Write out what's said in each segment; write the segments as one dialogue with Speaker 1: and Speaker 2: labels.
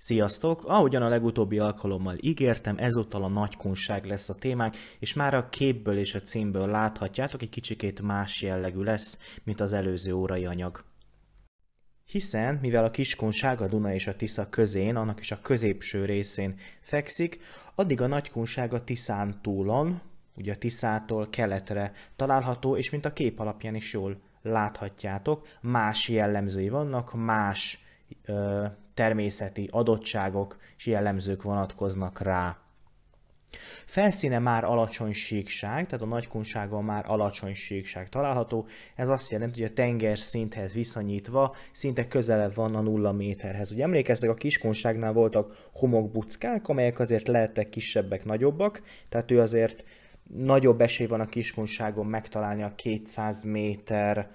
Speaker 1: Sziasztok! Ahogyan a legutóbbi alkalommal ígértem, ezúttal a nagy kunság lesz a témánk, és már a képből és a címből láthatjátok, egy kicsikét más jellegű lesz, mint az előző órai anyag. Hiszen, mivel a kiskunság a Duna és a Tisza közén, annak is a középső részén fekszik, addig a nagykunság a Tiszán túlon, ugye a Tiszától keletre található, és mint a kép alapján is jól láthatjátok, más jellemzői vannak, más természeti adottságok és jellemzők vonatkoznak rá. Felszíne már alacsony síkság, tehát a nagykunságon már alacsony síkság található. Ez azt jelenti, hogy a tenger szinthez viszonyítva szinte közelebb van a nulla méterhez. Ugye emlékeztek, a kiskunságnál voltak homokbuckák, amelyek azért lehettek kisebbek, nagyobbak, tehát ő azért nagyobb esély van a kiskunságon megtalálni a 200 méter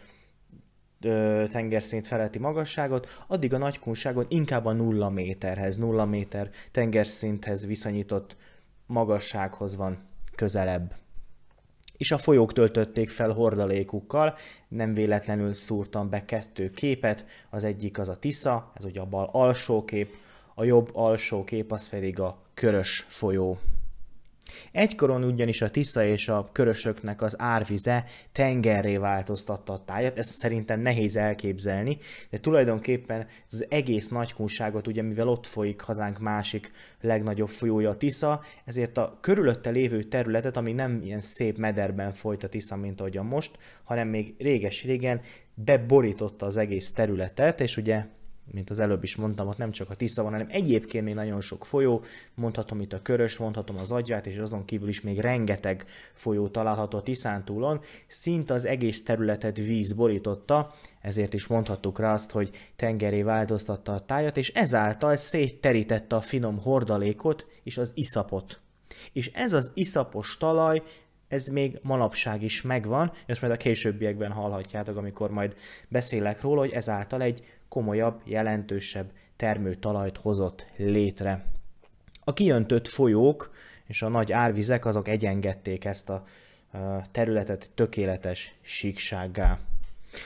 Speaker 1: tengerszint feletti magasságot, addig a nagykunságon inkább a nulla méterhez, nulla méter tengerszinthez viszonyított magassághoz van közelebb. És a folyók töltötték fel hordalékukkal, nem véletlenül szúrtam be kettő képet, az egyik az a Tisza, ez ugye a bal alsó kép, a jobb alsó kép az pedig a Körös folyó. Egykoron ugyanis a Tisza és a körösöknek az árvize tengerré változtatta a tájat, ezt szerintem nehéz elképzelni, de tulajdonképpen az egész nagykunságot, ugye mivel ott folyik hazánk másik legnagyobb folyója a Tisza, ezért a körülötte lévő területet, ami nem ilyen szép mederben folyt a Tisza, mint ahogyan most, hanem még réges-régen beborította az egész területet, és ugye mint az előbb is mondtam, ott nem csak a Tisza van, hanem egyébként még nagyon sok folyó, mondhatom itt a Körös, mondhatom az Agyvát, és azon kívül is még rengeteg folyó található a Tiszántúlon. Szinte az egész területet víz borította, ezért is mondhattuk rá azt, hogy tengeré változtatta a tájat, és ezáltal szétterítette a finom hordalékot és az iszapot. És ez az iszapos talaj ez még manapság is megvan, és majd a későbbiekben hallhatjátok, amikor majd beszélek róla, hogy ezáltal egy komolyabb, jelentősebb termőtalajt hozott létre. A kijöntött folyók és a nagy árvizek azok egyengedték ezt a területet tökéletes síksággá.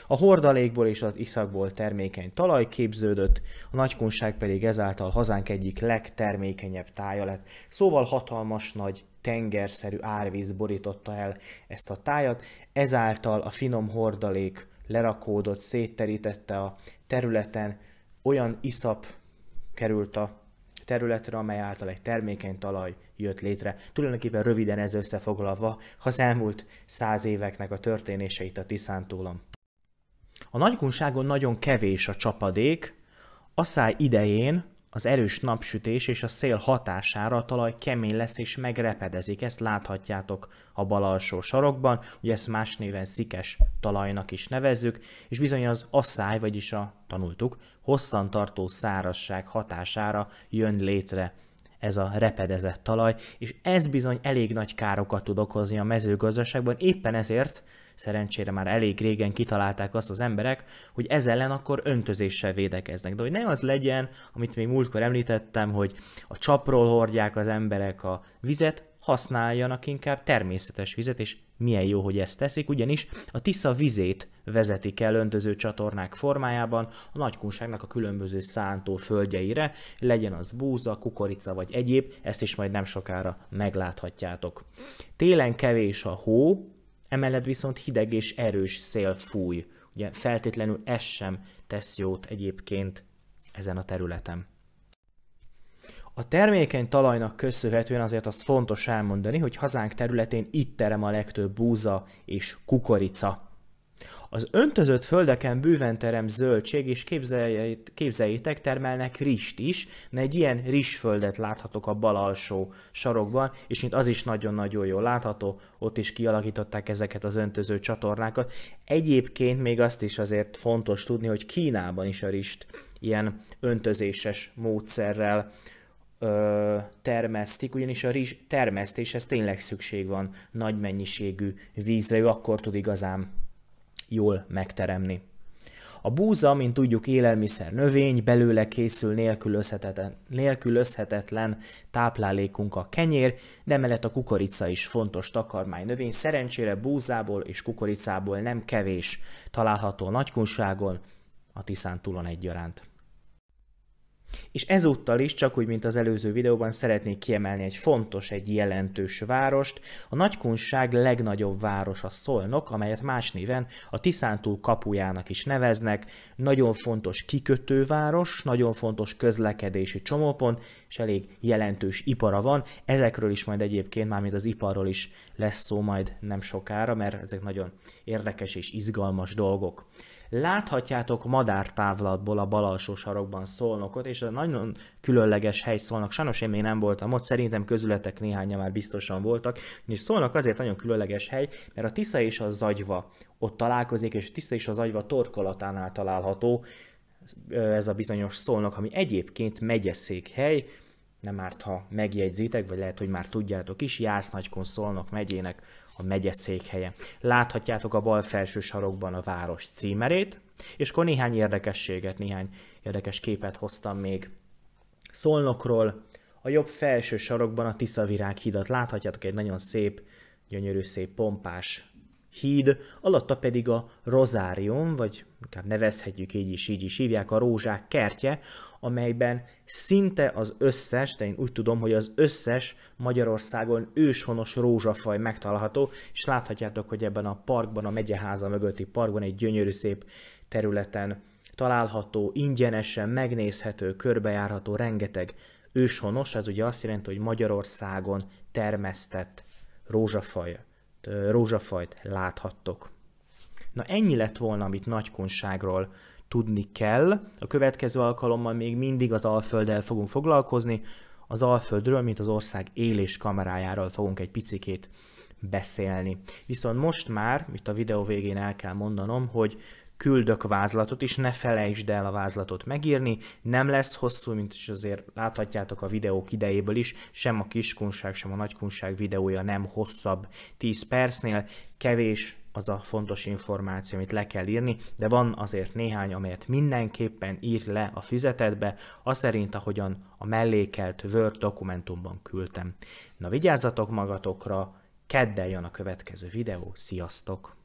Speaker 1: A hordalékból és az iszakból termékeny talaj képződött, a nagykunság pedig ezáltal hazánk egyik legtermékenyebb tája lett. Szóval hatalmas nagy tengerszerű árvíz borította el ezt a tájat, ezáltal a finom hordalék lerakódott, szétterítette a területen olyan iszap került a területre, amely által egy termékeny talaj jött létre. Tulajdonképpen röviden ez összefoglalva az elmúlt száz éveknek a történéseit a Tiszántúlon. A nagykunságon nagyon kevés a csapadék, asszály idején az erős napsütés és a szél hatására a talaj kemény lesz és megrepedezik, ezt láthatjátok a bal alsó sarokban, ugye ezt más néven szikes talajnak is nevezzük, és bizony az asszály, vagyis a tanultuk, hosszantartó szárazság hatására jön létre ez a repedezett talaj, és ez bizony elég nagy károkat tud okozni a mezőgazdaságban, éppen ezért szerencsére már elég régen kitalálták azt az emberek, hogy ez ellen akkor öntözéssel védekeznek. De hogy ne az legyen, amit még múltkor említettem, hogy a csapról hordják az emberek a vizet, használjanak inkább természetes vizet, és milyen jó, hogy ezt teszik, ugyanis a Tisza vizét vezetik el öntöző csatornák formájában a nagykunságnak a különböző szántó földjeire, legyen az búza, kukorica vagy egyéb, ezt is majd nem sokára megláthatjátok. Télen kevés a hó, emellett viszont hideg és erős szél fúj. Ugye feltétlenül ez sem tesz jót egyébként ezen a területen. A termékeny talajnak köszönhetően azért azt fontos elmondani, hogy hazánk területén itt terem a legtöbb búza és kukorica. Az öntözött földeken bőven terem zöldség, és képzeljétek, termelnek rist is, de egy ilyen rizsföldet láthatok a bal alsó sarokban, és mint az is nagyon-nagyon jól látható, ott is kialakították ezeket az öntöző csatornákat. Egyébként még azt is azért fontos tudni, hogy Kínában is a rist ilyen öntözéses módszerrel ö, termesztik, ugyanis a rizs termesztéshez tényleg szükség van nagy mennyiségű vízre, ő akkor tud igazán jól megteremni. A búza, mint tudjuk, élelmiszer növény, belőle készül nélkülözhetetlen, nélkülözhetetlen táplálékunk a kenyér, de mellett a kukorica is fontos takarmány növény. Szerencsére búzából és kukoricából nem kevés található a nagykunságon, a Tiszán túlon egyaránt. És ezúttal is, csak úgy, mint az előző videóban, szeretnék kiemelni egy fontos, egy jelentős várost. A nagykunság legnagyobb városa Szolnok, amelyet más néven a Tiszántúl kapujának is neveznek. Nagyon fontos kikötőváros, nagyon fontos közlekedési csomópont, és elég jelentős ipara van. Ezekről is majd egyébként, mármint az iparról is lesz szó majd nem sokára, mert ezek nagyon érdekes és izgalmas dolgok. Láthatjátok madártávlatból a bal alsó sarokban Szolnokot, és a nagyon különleges hely Szolnok. Sajnos én még nem voltam ott, szerintem közületek néhánya már biztosan voltak. És Szolnok azért nagyon különleges hely, mert a Tisza és a Zagyva ott találkozik, és a Tisza és a Zagyva torkolatánál található ez a bizonyos Szolnok, ami egyébként megyeszékhely, hely, nem árt, ha megjegyzitek, vagy lehet, hogy már tudjátok is, Jász Nagykon Szolnok megyének a megye székhelye. Láthatjátok a bal felső sarokban a város címerét, és akkor néhány érdekességet, néhány érdekes képet hoztam még Szolnokról. A jobb felső sarokban a Tiszavirág hidat láthatjátok, egy nagyon szép, gyönyörű, szép, pompás híd, alatta pedig a rozárium, vagy inkább nevezhetjük így is, így is hívják, a rózsák kertje, amelyben szinte az összes, de én úgy tudom, hogy az összes Magyarországon őshonos rózsafaj megtalálható, és láthatjátok, hogy ebben a parkban, a megyeháza mögötti parkban egy gyönyörű szép területen található, ingyenesen megnézhető, körbejárható rengeteg őshonos, ez ugye azt jelenti, hogy Magyarországon termesztett rózsafaj rózsafajt láthattok. Na ennyi lett volna, amit nagykonságról tudni kell. A következő alkalommal még mindig az Alfölddel fogunk foglalkozni. Az Alföldről, mint az ország élés kamerájáról fogunk egy picikét beszélni. Viszont most már, itt a videó végén el kell mondanom, hogy küldök vázlatot is, ne felejtsd el a vázlatot megírni, nem lesz hosszú, mint is azért láthatjátok a videók idejéből is, sem a kiskunság, sem a nagykunság videója nem hosszabb 10 percnél, kevés az a fontos információ, amit le kell írni, de van azért néhány, amelyet mindenképpen ír le a füzetetbe, az szerint, ahogyan a mellékelt Word dokumentumban küldtem. Na vigyázzatok magatokra, keddel jön a következő videó, sziasztok!